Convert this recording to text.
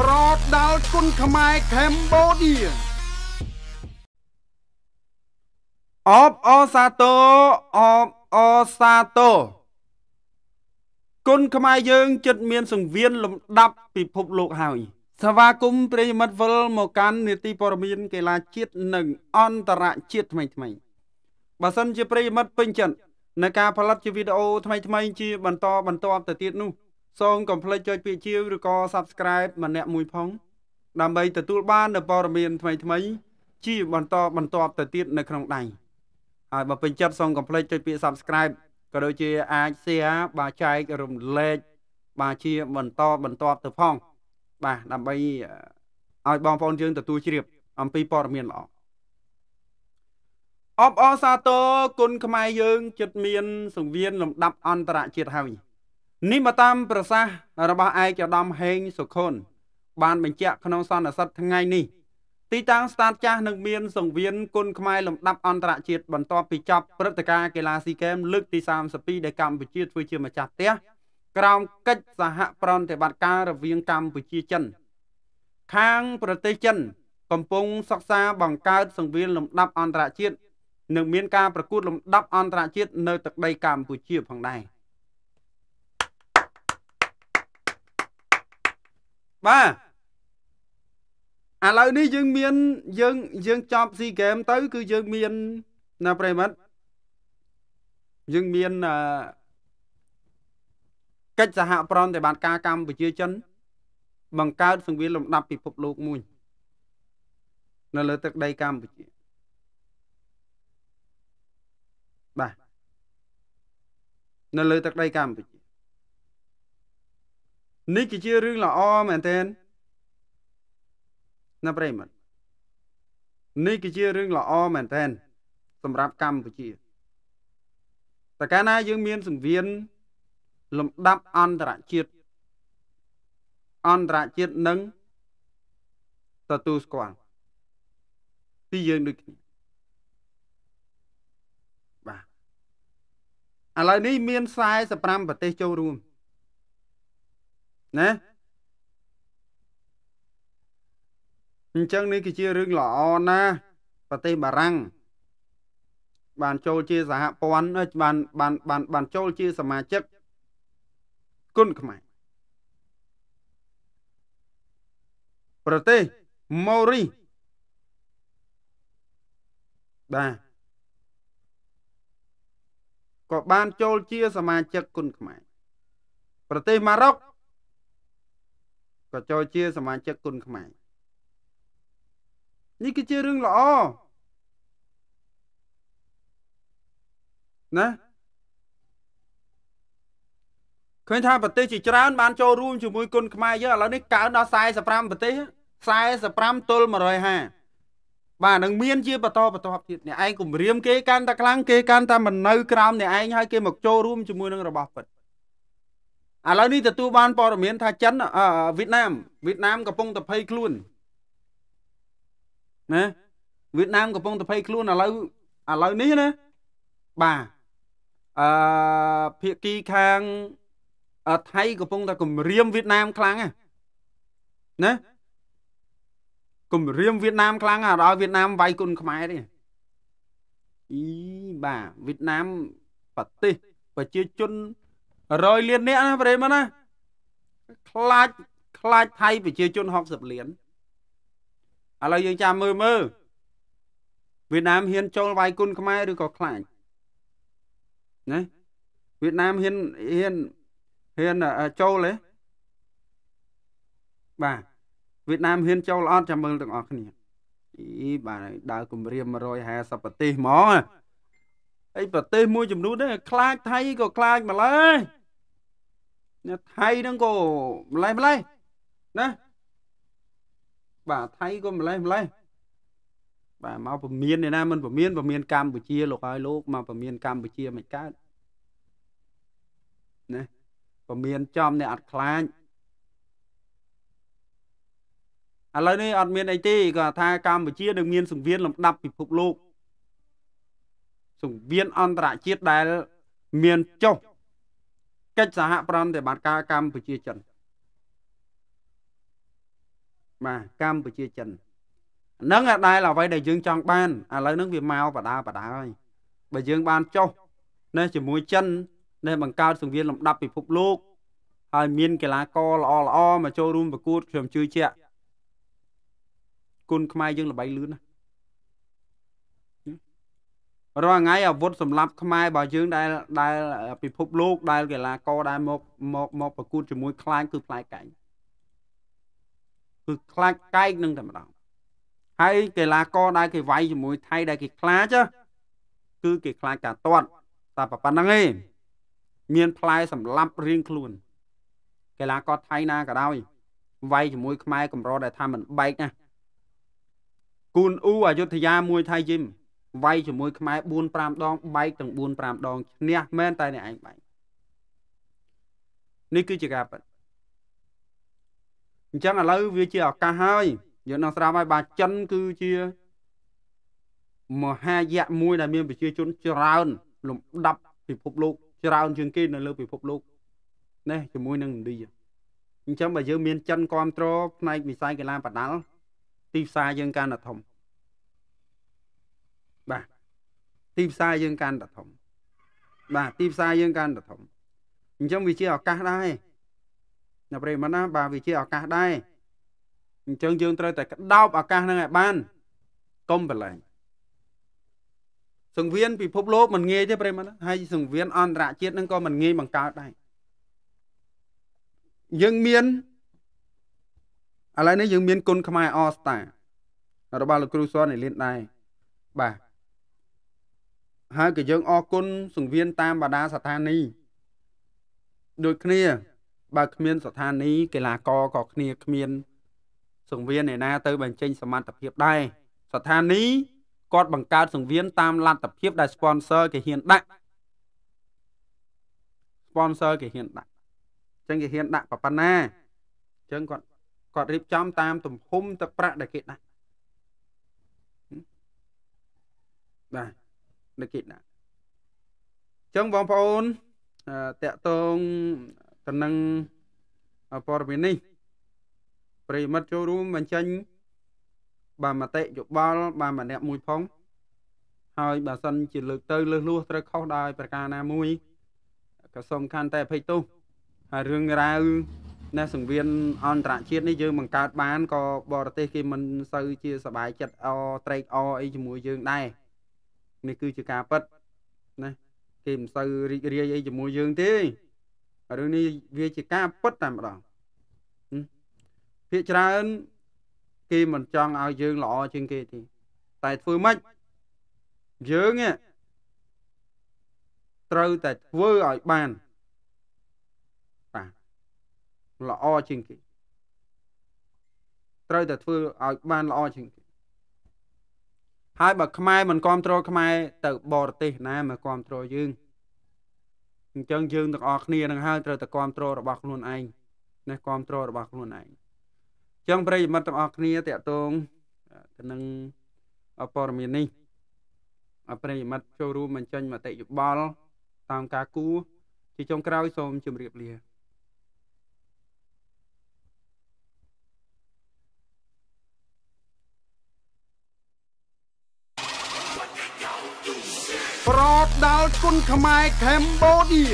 ប្រដាល់គុណខ្មែរកម្ពុជាអបអសាទរអបអសាទរគុណខ្មែរយើងចិត្តមានសង្វៀនលំដាប់ពិភពលោកហើយស្វាគមន៍ប្រិយមិត្តវិលមកកាន់នេតិព័រមានកីឡាជាតិនិងអន្តរជាតិថ្មីថ្មីបើសិនជាប្រិយមិត្តពេញចិត្តនឹងការផលិតជាវីដេអូថ្មីថ្មីជាបន្តបន្តទៅទៀតនោះសូមកុំភ្លេចចុចពាក្យជាវឬក៏ Subscribe ម្នាក់មួយផង ដើម្បីទទួលបាននូវព័ត៌មានថ្មីៗជាបន្តបន្តទៅទៀតនៅក្នុងដៃហើយបើពេញចិត្តសូមកុំភ្លេចចុចពាក្យ Subscribe ក៏ដូចជាអាច Share បាទចែករំលែកបាទជាបន្តបន្តទៅផង បាទដើម្បីឲ្យបងប្អូនយើងទទួលជ្រាបអំពីព័ត៌មានល្អអបអសាទរគុណខ្មែរយើងចិត្តមាន សង្វៀនលំដាប់អន្តរជាតិហើយនេះមកតាមប្រសាសន៍របស់ឯកឧត្តមហេងសុខុនបានបញ្ជាក់ក្នុងសន្និសិទថ្ងៃនេះទីតាំងស្តាតចាស់នឹងមានសង្វៀនគុណខ្មែរលំដាប់អន្តរជាតិបន្ទាប់ពីចប់ព្រឹត្តិការណ៍កីឡាស៊ីហ្គេមលើកទី32ដែលកម្ពុជាធ្វើជាម្ចាស់ផ្ទះក្រោមកិច្ចសហប្រតិបត្តិការរវាងកម្ពុជាចិនខាងប្រទេសចិនកំពុងសិក្សាបង្កើតសង្វៀនលំដាប់អន្តរជាតិនិងមានការប្រកួតលំដាប់អន្តរជាតិនៅទឹកដីកម្ពុជាផងដែរ។បាទឥឡូវនេះយើងមានយើងយើងចប់ស៊ីហ្គេមទៅ គឺយើងមានណាប្រិមិត្តយើងមានអឺកិច្ចសហប្រតិបត្តិការកម្ពុជាចិន បង្កើតសង្វៀនលំដាប់ពិភពលោកមួយនៅលើទឹកដីកម្ពុជាបាទនៅលើទឹកដីកម្ពុជានេះគឺជារឿងល្អមែនទែនណាប្រិមត្តនេះគឺជារឿងល្អមែនទែន សម្រាប់កម្ពុជាតែកាលណាយើងមានសង្វៀនលំដាប់អន្តរជាតិអន្តរជាតិនឹងទទួលស្គាល់ពីយើងដូចគ្នាបាទឥឡូវនេះមាន45ប្រទេសចូលរួមណាអញ្ចឹងនេះគឺជារឿងល្អណាស់ប្រទេសបារាំងបានចូលជាសហព័ន្ធបានបានបានបានចូលជាសមាជិកគុណខ្មែរប្រទេសម៉ូរីបាទក៏បានចូលជាសមាជិកគុណខ្មែរប្រទេសម៉ារ៉ុកក៏ចូលជាសមាជិកគុណខ្មែរនេះគឺជារឿងល្អណាឃើញថាប្រទេសជាច្រើនបានចូលរួមជាមួយគុណខ្មែរយើងឥឡូវនេះកើនដល់45ប្រទេស45ទល់150បាទនឹងមានជាបន្តបន្តទៀតអ្នកឯងគម្រាមគេកាន់តែខ្លាំងគេកាន់តែមិននៅក្រោមអ្នកឯងហើយគេមកចូលរួមជាមួយនឹងរបស់ពិតឥឡូវនេះទទួលបានព័ត៌មានថាចិនវៀតណាមវៀតណាមកំពុងតែភ័យខ្លួនណាវៀតណាមកំពុងតែភ័យខ្លួនឥឡូវឥឡូវនេះណាបាទអឺភាគីខាងថៃកំពុងតែគំរាមវៀតណាមខ្លាំងណាគំរាមវៀតណាមខ្លាំងដល់វៀតណាមវាយគុណខ្មែរទេអីបាទវៀតណាមប្រទេសប្រជាជន100លានអ្នកណាប្រិមណាខ្លាចខ្លាចថៃប្រជាជន60លានឥឡូវយើងចាំមើលមើលវៀតណាមហ៊ាន ចូលវាយគុណខ្មែរឬក៏ខ្លាចណាវៀតណាមហ៊ានហ៊ានហ៊ានចូលទេបាទវៀតណាមហ៊ាន ចូលអត់ចាំមើលទាំងអស់គ្នាអីបាទដើរគម្រាម150ប្រទេសហ្មងអីប្រទេសមួយចំនួនដែរខ្លាចថៃក៏ខ្លាចម្ល៉េះថៃហ្នឹងក៏ម្លេះម្លេះណាបាទថៃក៏ម្លេះម្លេះបាទមកពមៀននេះណាមិនពមៀនពមៀនកម្ពុជាលោកហើយលោកមកពមៀនកម្ពុជាមិនកើតណាពមៀនចំអ្នកអត់ខ្លាចឥឡូវនេះអត់មានអីទេគាត់ថាកម្ពុជានឹងមាន សង្វៀនលំដាប់ពិភពលោកសង្វៀនអន្តរជាតិដែលមានចុះកិច្ចសហប្រតិបត្តិការកម្ពុជាចិនបាទកម្ពុជាចិនហ្នឹងអាដែលអ្វីដែលយើងចង់បានឥឡូវហ្នឹងវាមកបដាបដាហើយបើយើងបានចុះនៅជាមួយចិននៅបង្កើតសង្វៀនលំដាប់ពិភពលោកហើយមានកីឡាករល្អល្អមកចូលរួមប្រកួតខ្ញុំជឿជាក់គុណខ្មែរយើងល្បីលឿនណាស់រាល់ថ្ងៃអាវុធសម្រាប់ខ្មែររបស់យើងដែលដែល ពិភពលោកដែលកីឡាករដែលមកមកមកប្រកួតជាមួយខ្លាញ់គឺផ្លែកែងគឺខ្លាចកែកនឹងតែម្ដងហើយកីឡាករដែលគេវាយជាមួយថៃដែលគេខ្លាចគឺគេខ្លាចការទាត់តែប៉ុណ្្នឹងឯងមានផ្លែសម្លាប់រៀងខ្លួនកីឡាករថៃណាក៏ដោយវាយជាមួយខ្មែរកម្រដែលថាមិនបែកណាគូនអ៊ូអយុធយាមួយថៃយីមវាយជាមួយខ្មែរ4 5ដងបែកទាំង4 5ដងឈ្នះមែនតែអ្នកឯងបែកនេះគឺជាការពិតអញ្ចឹងឥឡូវវាជាឱកាសហើយយើងនឹងស្រាប់ហើយបាទចិនគឺជាមហាយៈមួយ ដែលមានប្រជាជនច្រើនលំដាប់ពិភពលោកច្រើនជាងគេនៅលើពិភពលោកនេះជាមួយនឹងឥណ្ឌាអញ្ចឹងបើយើងមានចិនគ្រប់គ្រងផ្នែកវិស័យកីឡាប្រដាល់ទីផ្សារយើងកាន់តែធំទីផ្សារយើងកាន់តែធំបាទទីផ្សារយើងកាន់តែធំអញ្ចឹងវាជាឱកាសដែរណាប្រិមណាបាទវាជាឱកាសដែរអញ្ចឹងយើងត្រូវតែក្តោបឱកាសហ្នឹងឲ្យបានកុំប្រឡែងសង្វៀនពិភពលោកមិនងាយទេប្រិមណាហើយសង្វៀនអន្តរជាតិហ្នឹងក៏មិនងាយបង្កើតដែរយើងមានឥឡូ w នេះយើងមានគុណខ្មែរអស្តារបស់លោកគ្រូសននិលានដែរបាទហើយក៏យើងអរគុណសង្វៀនតាមបណ្ដាស្ថានីយ៍ដូចគ្នាបើគ្មានស្ថានីយ៍កីឡាករក៏គ្នាគ្មាន សង្វៀនឯណា ទៅបញ្ចេញ សមត្ថភាពដែរស្ថានីយ៍គាត់បង្កើតសង្វៀនតាមលទ្ធភាពដែល sponsor គេហ៊ានដាក់ sponsor គេហ៊ានដាក់អញ្ចឹងគេហ៊ានដាក់ប៉ុណ្ណាអញ្ចឹងគាត់គាត់រៀបចំតាម ទំហំទឹកប្រាក់ដែលគេដាក់បាទនិកិណៈអញ្ចឹងបងប្អូនតកតងតំណឹងព័ត៌មាននេះប្រិមិត្តចូលរួមបញ្ចេញ បាទមតិយោបល់បាទម្នាក់មួយផង ហើយបើសិនជាលើកទៅលើសលួសត្រូវខុសដោយប្រការណាមួយក៏សូមខានតែអភ័យទោសហើយរឿងរ៉ាវនៅសង្វៀនអន្តរជាតិនេះយើងបង្កើតបានក៏បរទេសគេមិនសូវជាសบายចិត្តអត្រេកអអីជាមួយយើងដែរនេះគឺជាការប៉ັດណាគេមិនសូវរីករាយអីជាមួយយើងទេរឿងនេះវាជាការប៉ັດតែម្ដងភាកច្រើនគេមិនចង់ឲ្យយើងល្អជាងគេទេតែធ្វើម៉េចយើងត្រូវតែធ្វើឲ្យបានបាទល្អជាងគេត្រូវតែធ្វើឲ្យបានល្អជាងគេហើយបើខ្មែរមិនគ្រប់គ្រងខ្មែរទៅបរទេសណាមកគ្រប់គ្រងយើងអញ្ចឹងយើងទាំងអស់គ្នានឹងហើយត្រូវតែគ្រប់គ្រងរបស់ខ្លួនឯងណាគ្រប់គ្រងរបស់ខ្លួនឯងអញ្ចឹងប្រិយមិត្តទាំងអស់គ្នាតកតងទៅនឹងព័ត៌មាននេះប្រិយមិត្តចូលរួមបញ្ចេញមតិយោបល់ តាមការគូរជាចុងក្រោយសូម ជម្រាបលាដល់គុណខ្មែរកម្ពុជា